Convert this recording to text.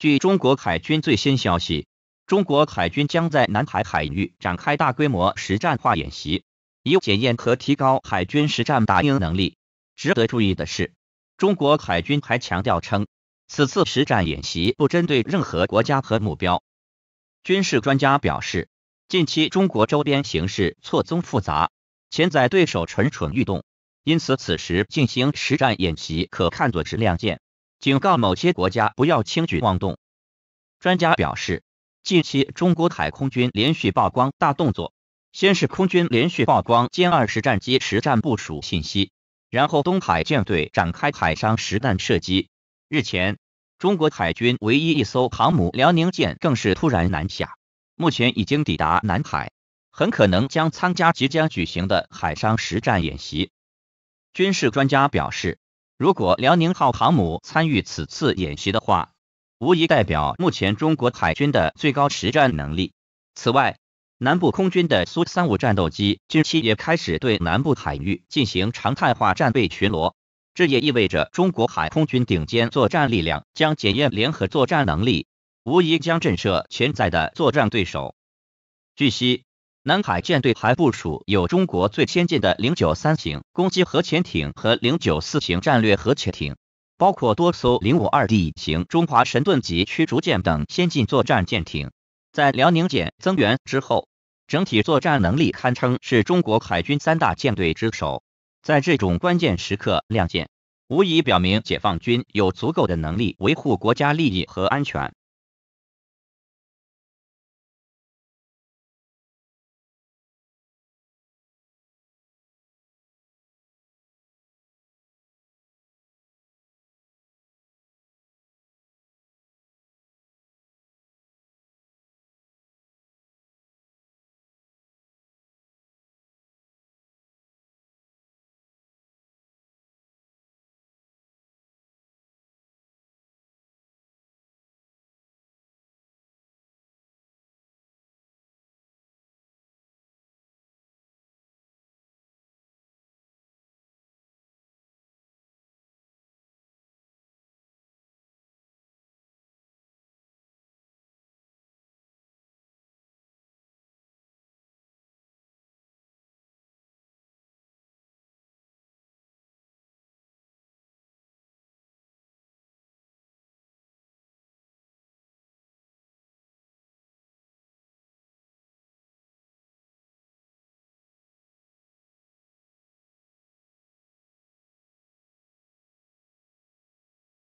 据中国海军最新消息，中国海军将在南海海域展开大规模实战化演习，以检验和提高海军实战打赢能力。值得注意的是，中国海军还强调称，此次实战演习不针对任何国家和目标。军事专家表示，近期中国周边形势错综复杂，潜在对手蠢蠢欲动，因此此时进行实战演习可看作是亮剑。警告某些国家不要轻举妄动。专家表示，近期中国海空军连续曝光大动作，先是空军连续曝光歼二十战机实战部署信息，然后东海舰队展开海上实弹射击。日前，中国海军唯一一艘航母辽宁舰更是突然南下，目前已经抵达南海，很可能将参加即将举行的海上实战演习。军事专家表示。如果辽宁号航母参与此次演习的话，无疑代表目前中国海军的最高实战能力。此外，南部空军的苏三五战斗机近期也开始对南部海域进行常态化战备巡逻，这也意味着中国海空军顶尖作战力量将检验联合作战能力，无疑将震慑潜在的作战对手。据悉。南海舰队还部署有中国最先进的093型攻击核潜艇和094型战略核潜艇，包括多艘 052D 型中华神盾级驱逐舰等先进作战舰艇。在辽宁舰增援之后，整体作战能力堪称是中国海军三大舰队之首。在这种关键时刻亮剑，无疑表明解放军有足够的能力维护国家利益和安全。